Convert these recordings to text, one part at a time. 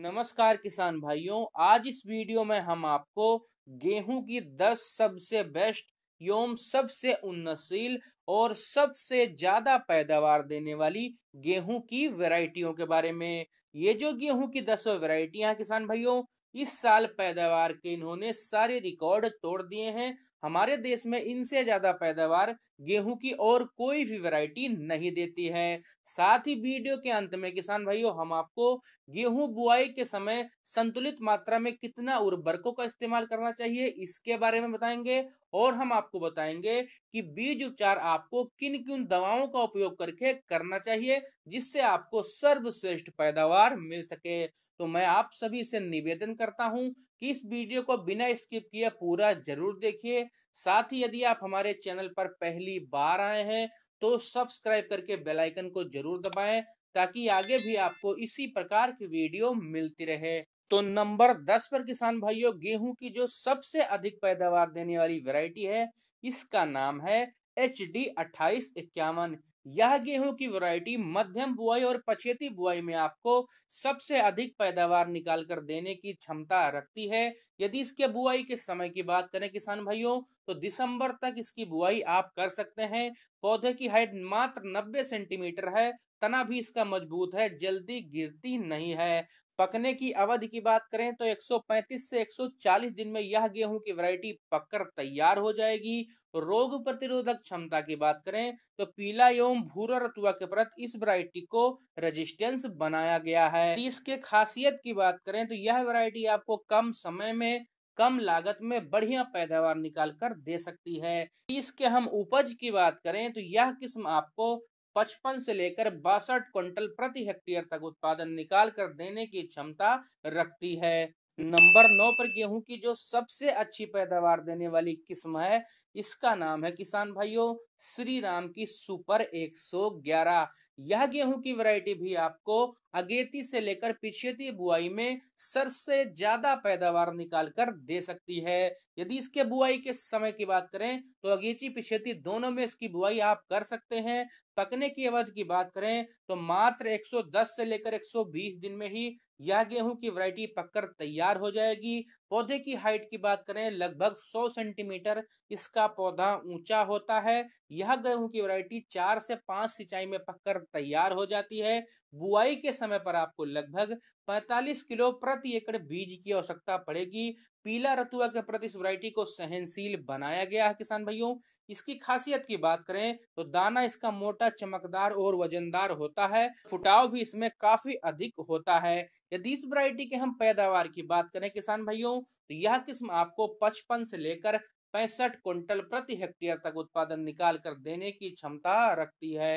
नमस्कार किसान भाइयों आज इस वीडियो में हम आपको गेहूं की 10 सबसे बेस्ट योम सबसे उन्नतशील और सबसे ज्यादा पैदावार देने वाली गेहूं की वैरायटियों के बारे में ये जो गेहूं की दस वैरायटियां किसान भाइयों इस साल पैदावार के इन्होंने सारे रिकॉर्ड तोड़ दिए हैं हमारे देश में इनसे ज्यादा पैदावार गेहूं की और कोई भी वैरायटी नहीं देती है साथ ही वीडियो के अंत में किसान भाइयों हम आपको गेहूं बुआई के समय संतुलित मात्रा में कितना उर्वरकों का इस्तेमाल करना चाहिए इसके बारे में बताएंगे और हम आपको बताएंगे कि बीज उपचार आपको किन किन दवाओं का उपयोग करके करना चाहिए जिससे आपको सर्वश्रेष्ठ पैदावार रोजगार मिल सके तो मैं आप सभी से निवेदन करता हूं कि इस वीडियो को बिना स्किप किए पूरा जरूर देखिए साथ ही यदि आप हमारे चैनल पर पहली बार आए हैं तो सब्सक्राइब करके बेल आइकन को जरूर दबाएं ताकि आगे भी आपको इसी प्रकार की वीडियो मिलती रहे तो नंबर दस पर किसान भाइयों गेहूं की जो सबसे अधिक पैदावार देने वाली वैरायटी है इसका नाम है एच डी अट्ठाईस इक्यावन यह गेहूं की वैरायटी मध्यम बुआई और पछेती बुआई में आपको सबसे अधिक पैदावार निकाल कर देने की क्षमता रखती है यदि इसके बुआई के समय की बात करें किसान भाइयों तो दिसंबर तक इसकी बुआई आप कर सकते हैं पौधे की हाइट मात्र 90 सेंटीमीटर है तना भी इसका मजबूत है जल्दी गिरती नहीं है पकने की अवधि की बात करें तो 135 से 140 दिन में यह गेहूं की वैरायटी पककर तैयार हो जाएगी रोग प्रतिरोधक क्षमता की बात करें तो पीला एवं भूरा रतुआ के प्रति इस वैरायटी को रेजिस्टेंस बनाया गया है इसके खासियत की बात करें तो यह वैरायटी आपको कम समय में कम लागत में बढ़िया पैदावार निकाल कर दे सकती है इसके हम उपज की बात करें तो यह किस्म आपको पचपन से लेकर बासठ क्विंटल प्रति हेक्टेयर तक उत्पादन निकाल कर देने की क्षमता रखती है नंबर नौ पर गेहूं की जो सबसे अच्छी पैदावार देने वाली किस्म है इसका नाम है किसान भाइयों श्री राम की सुपर 111 यह गेहूं की वैरायटी भी आपको अगेती से लेकर पिछेती बुआई में सर से ज्यादा पैदावार निकाल कर दे सकती है यदि इसके बुआई के समय की बात करें तो अगेची पिछेती दोनों में इसकी बुआई आप कर सकते हैं पकने की अवध की बात करें तो मात्र 110 से लेकर 120 दिन में ही यह गेहूं की वैरायटी पककर तैयार हो जाएगी पौधे की हाइट की बात करें लगभग 100 सेंटीमीटर इसका पौधा ऊंचा होता है यह गेहूं की वैरायटी चार से पांच सिंचाई में पककर तैयार हो जाती है बुआई के समय पर आपको लगभग 45 किलो प्रति एकड़ बीज की आवश्यकता पड़ेगी पीला रतुआ के प्रति इस वरायटी को सहनशील बनाया गया है किसान भाइयों इसकी खासियत की बात करें तो दाना इसका मोटा मोटा चमकदार और वजनदार होता है फुटाव भी इसमें काफी अधिक होता है यदि इस वरायटी के हम पैदावार की बात करें किसान भाइयों तो यह किस्म आपको पचपन से लेकर पैंसठ क्विंटल प्रति हेक्टेयर तक उत्पादन निकाल कर देने की क्षमता रखती है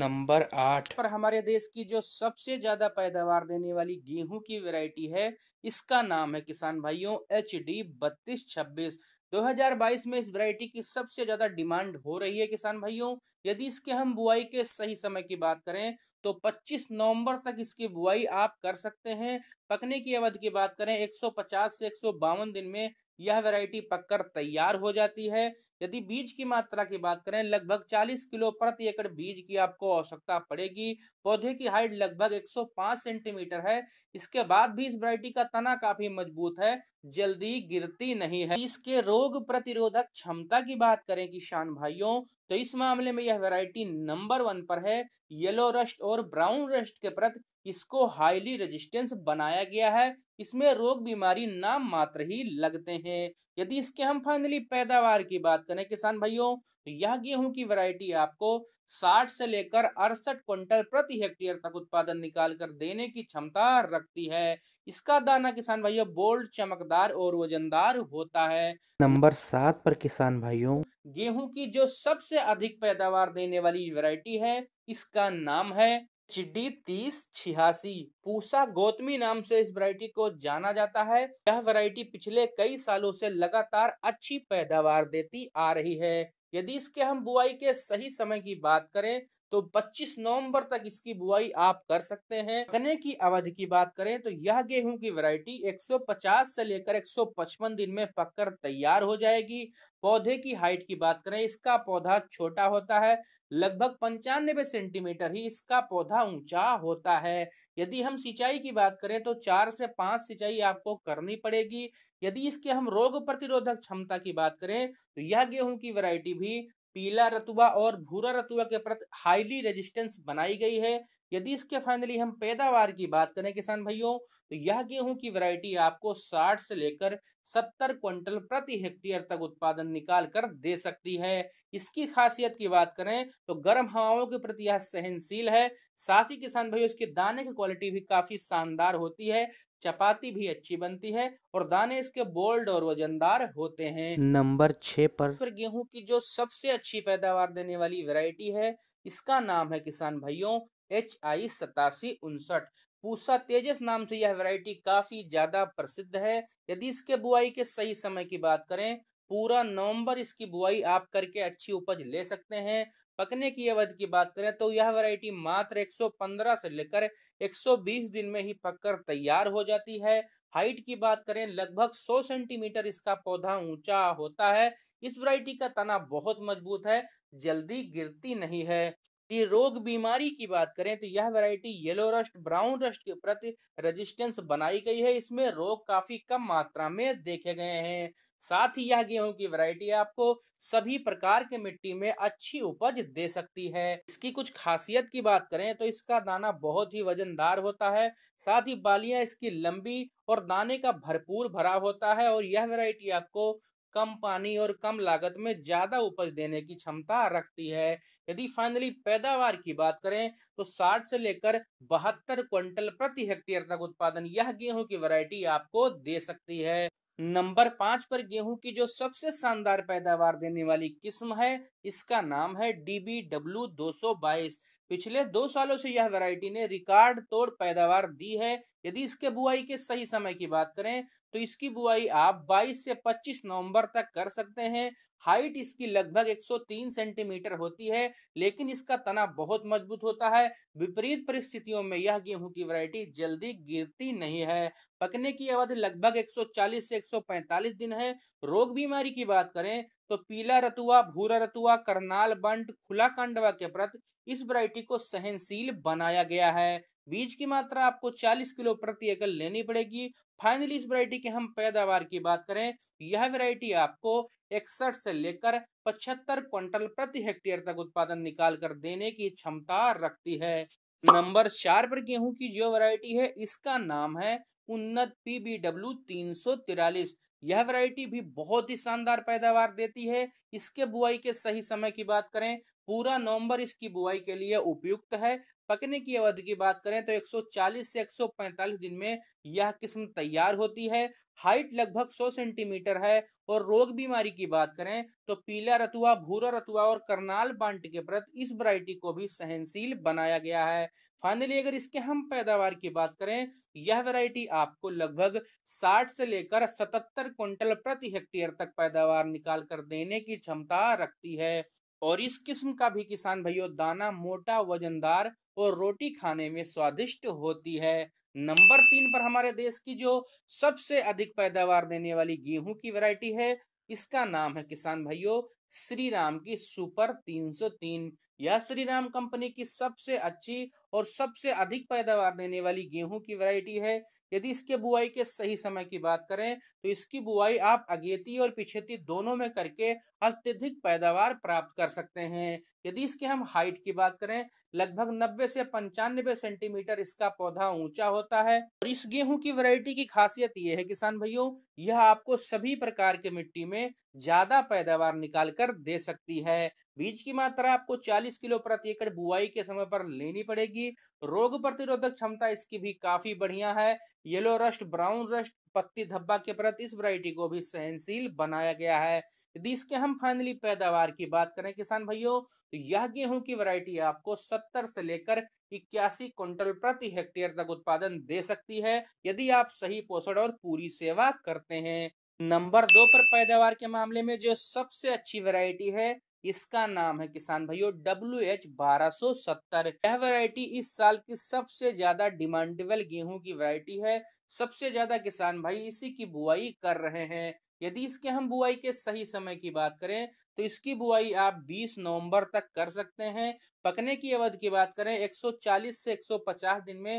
नंबर आठ पर हमारे देश की जो सबसे ज्यादा पैदावार देने वाली गेहूं की वैरायटी है इसका नाम है किसान भाइयों एच डी बत्तीस छब्बीस 2022 में इस वैरायटी की सबसे ज्यादा डिमांड हो रही है किसान भाइयों यदि इसके हम बुआई के सही समय की बात करें तो 25 नवंबर तक इसकी बुआई आप कर सकते हैं पकने की अवधि की बात करें 150 से एक दिन में यह वैरायटी पककर तैयार हो जाती है यदि बीज की मात्रा की बात करें लगभग 40 किलो प्रति एकड़ बीज की आपको आवश्यकता पड़ेगी पौधे की हाइट लगभग 105 सेंटीमीटर है इसके बाद भी इस वैरायटी का तना काफी मजबूत है जल्दी गिरती नहीं है इसके रोग प्रतिरोधक क्षमता की बात करें कि शान भाइयों तो इस मामले में यह वैरायटी नंबर वन पर है येलो रस्ट और ब्राउन रस्ट के प्रति इसको हाईली रेजिस्टेंस बनाया गया है इसमें रोग बीमारी नाम मात्र ही लगते हैं यदि इसके हम फाइनली पैदावार की बात करें किसान भाइयों तो यह गेहूं की वैरायटी आपको 60 से लेकर अड़सठ क्विंटल प्रति हेक्टेयर तक उत्पादन निकाल कर देने की क्षमता रखती है इसका दाना किसान भाइयों बोल्ड चमकदार और वजनदार होता है नंबर सात पर किसान भाइयों गेहूं की जो सबसे अधिक पैदावार देने वाली वरायटी है इसका नाम है चिड्डी तीस छियासी पूसा गौतमी नाम से इस वैरायटी को जाना जाता है यह वैरायटी पिछले कई सालों से लगातार अच्छी पैदावार देती आ रही है यदि इसके हम बुआई के सही समय की बात करें तो 25 नवंबर तक इसकी बुआई आप कर सकते हैं गन्ने की अवधि की बात करें तो यह गेहूं की वैरायटी 150 से लेकर 155 दिन में पककर तैयार हो जाएगी पौधे की हाइट की बात करें इसका पौधा छोटा होता है लगभग पंचानबे सेंटीमीटर ही इसका पौधा ऊंचा होता है यदि हम सिंचाई की बात करें तो चार से पांच सिंचाई आपको करनी पड़ेगी यदि इसके हम रोग प्रतिरोधक क्षमता की बात करें तो यह गेहूं की वैरायटी भी पीला रतुआ और भूरा रतुआ के प्रति हाईली रेजिस्टेंस बनाई गई है यदि इसके फाइनली हम पैदावार की बात करें किसान भाइयों तो यह गेहूं की वैरायटी आपको 60 से लेकर 70 क्विंटल प्रति हेक्टेयर तक उत्पादन निकाल कर दे सकती है इसकी खासियत की बात करें तो गर्म हवाओं के प्रति यह सहनशील है साथ ही किसान भाइयों इसके दाने की क्वालिटी भी काफी शानदार होती है चपाती भी अच्छी बनती है और दाने इसके बोल्ड और वजनदार होते हैं नंबर छह पर फिर गेहूं की जो सबसे अच्छी पैदावार देने वाली वैरायटी है इसका नाम है किसान भाइयों एच आई सतासी उनसठ पूसा तेजस नाम से यह वैरायटी काफी ज्यादा प्रसिद्ध है यदि इसके बुआई के सही समय की बात करें पूरा नवंबर इसकी बुआई आप करके अच्छी उपज ले सकते हैं पकने की अवधि की बात करें तो यह वैरायटी मात्र 115 से लेकर 120 दिन में ही पककर तैयार हो जाती है हाइट की बात करें लगभग 100 सेंटीमीटर इसका पौधा ऊंचा होता है इस वैरायटी का तना बहुत मजबूत है जल्दी गिरती नहीं है यदि रोग बीमारी की बात करें तो यह variety yellow rust brown rust के प्रति रेजिस्टेंस बनाई गई है इसमें रोग काफी कम मात्रा में देखे गए हैं साथ ही यह गेहूं की वैरायटी आपको सभी प्रकार के मिट्टी में अच्छी उपज दे सकती है इसकी कुछ खासियत की बात करें तो इसका दाना बहुत ही वजनदार होता है साथ ही बालियां इसकी लंबी और दाने का भरपूर भरा होता है और यह वैरायटी आपको कम पानी और कम लागत में ज़्यादा उपज देने की क्षमता रखती है यदि फाइनली पैदावार की बात करें तो 60 से लेकर बहत्तर क्विंटल प्रति हेक्टेयर तक उत्पादन यह गेहूं की वैरायटी आपको दे सकती है नंबर पाँच पर गेहूं की जो सबसे शानदार पैदावार देने वाली किस्म है इसका नाम है डी बी डब्ल्यू दो सौ बाईस पिछले दो सालों से यह वैरायटी ने रिकॉर्ड तोड़ पैदावार दी है यदि इसके बुआई के सही समय की बात करें तो इसकी बुआई आप 22 से 25 नवंबर तक कर सकते हैं हाइट इसकी लगभग 103 सेंटीमीटर होती है लेकिन इसका तना बहुत मजबूत होता है विपरीत परिस्थितियों में यह गेहूं की वैरायटी जल्दी गिरती नहीं है पकने की अवधि लगभग एक से एक दिन है रोग बीमारी की बात करें तो पीला रतुआ भूरा रतुआ करनाल बंट खुला कांडवा के प्रति इस वरायटी को सहनशील बनाया गया है बीज की मात्रा आपको 40 किलो प्रति एकड़ लेनी पड़ेगी फाइनली इस वैरायटी के हम पैदावार की बात करें यह वैरायटी आपको इकसठ से लेकर 75 क्विंटल प्रति हेक्टेयर तक उत्पादन निकाल कर देने की क्षमता रखती है नंबर चार पर गेहूं की जो वैरायटी है इसका नाम है उन्नत पी बी तीन सौ तिरालीस यह वैरायटी भी बहुत ही शानदार पैदावार देती है इसके बुआई के सही समय की बात करें पूरा नवंबर इसकी बुआई के लिए उपयुक्त है पकने की अवधि की बात करें तो 140 से 145 दिन में यह किस्म तैयार होती है हाइट लगभग 100 सेंटीमीटर है और रोग बीमारी की बात करें तो पीला रतुआ भूरा रतुआ और करनाल बांट के प्रत इस वरायटी को भी सहनशील बनाया गया है फाइनली अगर इसके हम पैदावार की बात करें यह वैरायटी आपको लगभग 60 से लेकर 77 क्विंटल प्रति हेक्टेयर तक पैदावार निकाल कर देने की क्षमता रखती है और इस किस्म का भी किसान भाइयों दाना मोटा वजनदार और रोटी खाने में स्वादिष्ट होती है नंबर तीन पर हमारे देश की जो सबसे अधिक पैदावार देने वाली गेहूं की वैरायटी है इसका नाम है किसान भाइयों श्री राम की सुपर 303 यह श्री राम कंपनी की सबसे अच्छी और सबसे अधिक पैदावार देने वाली गेहूं की वैरायटी है यदि इसके बुआई के सही समय की बात करें तो इसकी बुआई आप अगेती और पिछेती दोनों में करके अत्यधिक पैदावार प्राप्त कर सकते हैं यदि इसके हम हाइट की बात करें लगभग नब्बे से पंचानबे सेंटीमीटर इसका पौधा ऊंचा होता है और इस गेहूं की वरायटी की खासियत यह है किसान भाइयों यह आपको सभी प्रकार के मिट्टी में ज्यादा पैदावार निकालकर कर दे सकती है बीज की मात्रा आपको 40 किलो प्रति एकड़ बुआई के समय पर लेनी पड़ेगी रोग प्रतिरोधक क्षमता इसकी भी काफी बढ़िया है येलो रस्ट ब्राउन रस्ट पत्ती धब्बा के प्रति इस वरायटी को भी सहनशील बनाया गया है यदि इसके हम फाइनली पैदावार की बात करें किसान भाइयों तो यह गेहूं की वरायटी आपको 70 से लेकर इक्यासी क्विंटल प्रति हेक्टेयर तक उत्पादन दे सकती है यदि आप सही पोषण और पूरी सेवा करते हैं नंबर दो पर पैदावार के मामले में जो सबसे अच्छी वैरायटी है इसका नाम है किसान भाइयों डब्ल्यू एच बारह सो सत्तर यह वैरायटी इस साल की सबसे ज्यादा डिमांडेबल गेहूं की वैरायटी है सबसे ज्यादा किसान भाई इसी की बुआई कर रहे हैं यदि इसके हम बुआई के सही समय की बात करें तो इसकी बुआई आप 20 नवंबर तक कर सकते हैं पकने की अवधि की बात करें 140 से 150 दिन में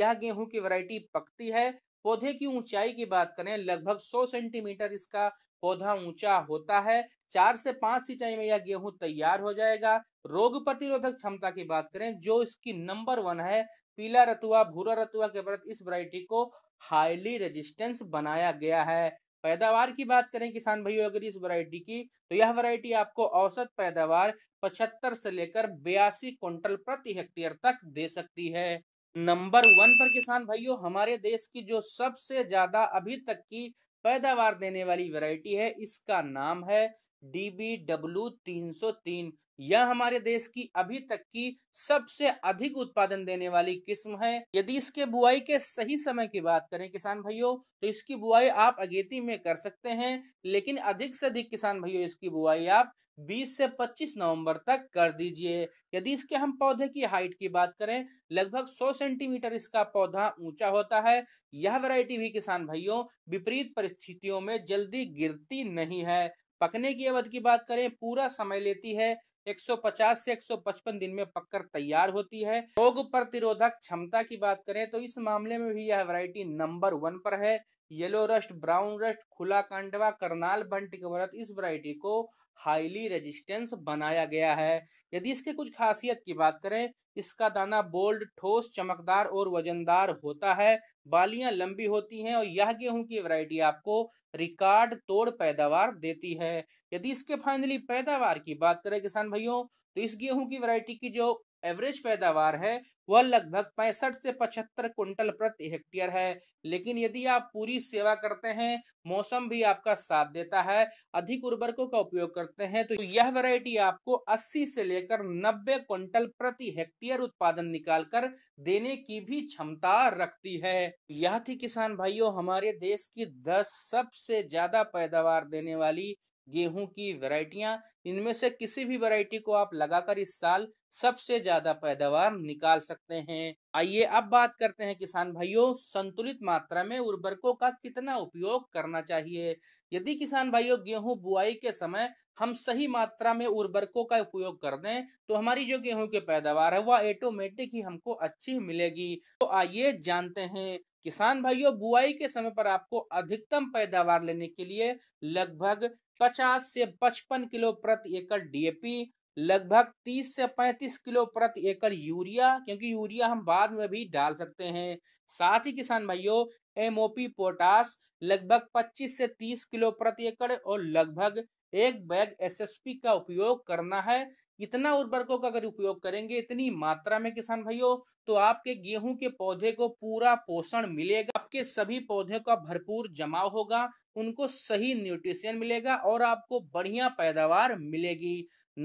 यह गेहूं की वैरायटी पकती है पौधे की ऊंचाई की बात करें लगभग 100 सेंटीमीटर इसका पौधा ऊंचा होता है चार से पांच सिंचाई में यह गेहूं तैयार हो जाएगा रोग प्रतिरोधक क्षमता की बात करें जो इसकी नंबर वन है पीला रतुआ भूरा रतुआ के प्रति इस वरायटी को हाईली रेजिस्टेंस बनाया गया है पैदावार की बात करें किसान भाइयों अगर इस वैरायटी की तो यह वैरायटी आपको औसत पैदावार 75 से लेकर बयासी क्विंटल प्रति हेक्टेयर तक दे सकती है नंबर वन पर किसान भाइयों हमारे देश की जो सबसे ज्यादा अभी तक की पैदावार देने वाली वैरायटी है इसका नाम है डी बी डब्लू तीन सौ तीन यह हमारे देश की अभी तक की सबसे अधिक उत्पादन देने वाली किस्म है यदि इसके बुआई के सही समय की बात करें किसान भाइयों तो इसकी बुआई आप अगेती में कर सकते हैं लेकिन अधिक से अधिक किसान भाइयों इसकी बुआई आप 20 से 25 नवंबर तक कर दीजिए यदि इसके हम पौधे की हाइट की बात करें लगभग सौ सेंटीमीटर इसका पौधा ऊंचा होता है यह वरायटी भी किसान भाइयों विपरीत परिस्थितियों में जल्दी गिरती नहीं है पकने की अवधि की बात करें पूरा समय लेती है 150 से 155 दिन में पककर तैयार होती है रोग प्रतिरोधक क्षमता की बात करें तो इस मामले में भी यह वैरायटी नंबर वन पर है येलो रस्ट ब्राउन रस्ट खुला कांडवा करनाल बंट व्रत इस वैरायटी को हाईली रेजिस्टेंस बनाया गया है यदि इसके कुछ खासियत की बात करें इसका दाना बोल्ड ठोस चमकदार और वजनदार होता है बालियां लंबी होती हैं और यह गेहूं की वैरायटी आपको रिकॉर्ड तोड़ पैदावार देती है यदि इसके फाइनली पैदावार की बात करें किसान भाई हो तो इस गेहूं की वैरायटी की जो एवरेज पैदावार है वह लगभग पैंसठ से पचहत्तर कुंटल प्रति हेक्टेयर है लेकिन यदि आप पूरी सेवा करते हैं मौसम भी आपका साथ देता है अधिक उर्वरकों का उपयोग करते हैं तो यह वैरायटी आपको 80 से लेकर 90 कुंटल प्रति हेक्टेयर उत्पादन निकालकर देने की भी क्षमता रखती है यह थी किसान भाइयों हमारे देश की दस सबसे ज्यादा पैदावार देने वाली गेहूं की वैरायटियां इनमें से किसी भी वैरायटी को आप लगाकर इस साल सबसे ज्यादा पैदावार निकाल सकते हैं आइए अब बात करते हैं किसान भाइयों संतुलित मात्रा में उर्वरकों का कितना उपयोग करना चाहिए यदि किसान भाइयों गेहूं बुआई के समय हम सही मात्रा में उर्वरकों का उपयोग कर दें तो हमारी जो गेहूं की पैदावार है वह ऑटोमेटिक ही हमको अच्छी मिलेगी तो आइए जानते हैं किसान भाइयों बुआई के समय पर आपको अधिकतम पैदावार लेने के लिए लगभग 50 से 55 किलो प्रति एकड़ डीएपी लगभग 30 से 35 किलो प्रति एकड़ यूरिया क्योंकि यूरिया हम बाद में भी डाल सकते हैं साथ ही किसान भाइयों एमओपी पोटास लगभग 25 से 30 किलो प्रति एकड़ और लगभग एक बैग एसएसपी का उपयोग करना है इतना उर्वरकों का अगर उपयोग करेंगे इतनी मात्रा में किसान भाइयों तो आपके गेहूं के पौधे को पूरा पोषण मिलेगा आपके सभी पौधे का भरपूर जमाव होगा उनको सही न्यूट्रिशन मिलेगा और आपको बढ़िया पैदावार मिलेगी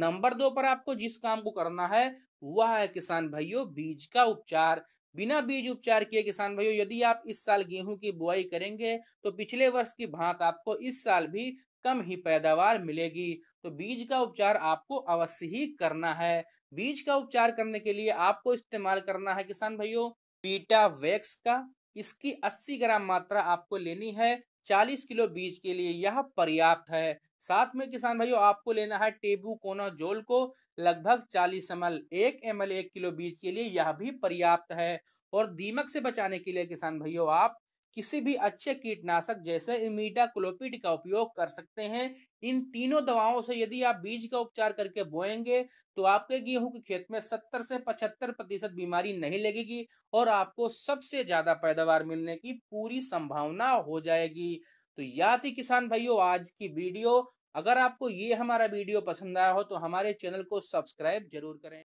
नंबर दो पर आपको जिस काम को करना है वह है किसान भाइयों बीज का उपचार बिना बीज उपचार किए किसान भाइयों यदि आप इस साल गेहूं की बुआई करेंगे तो पिछले वर्ष की भांत आपको इस साल भी कम ही पैदावार मिलेगी तो बीज का उपचार आपको अवश्य ही करना है बीज का उपचार करने के लिए आपको इस्तेमाल करना है किसान भाइयों पीटा वैक्स का इसकी 80 ग्राम मात्रा आपको लेनी है 40 किलो बीज के लिए यह पर्याप्त है साथ में किसान भाइयों आपको लेना है टेबू कोना जोल को लगभग 40 एम एल एक एम एल एक किलो बीज के लिए यह भी पर्याप्त है और दीमक से बचाने के लिए किसान भाइयों आप किसी भी अच्छे कीटनाशक जैसे इमीटा क्लोपिड का उपयोग कर सकते हैं इन तीनों दवाओं से यदि आप बीज का उपचार करके बोएंगे तो आपके गेहूं के खेत में 70 से 75 प्रतिशत बीमारी नहीं लगेगी और आपको सबसे ज्यादा पैदावार मिलने की पूरी संभावना हो जाएगी तो यह थी किसान भाइयों आज की वीडियो अगर आपको ये हमारा वीडियो पसंद आया हो तो हमारे चैनल को सब्सक्राइब जरूर करें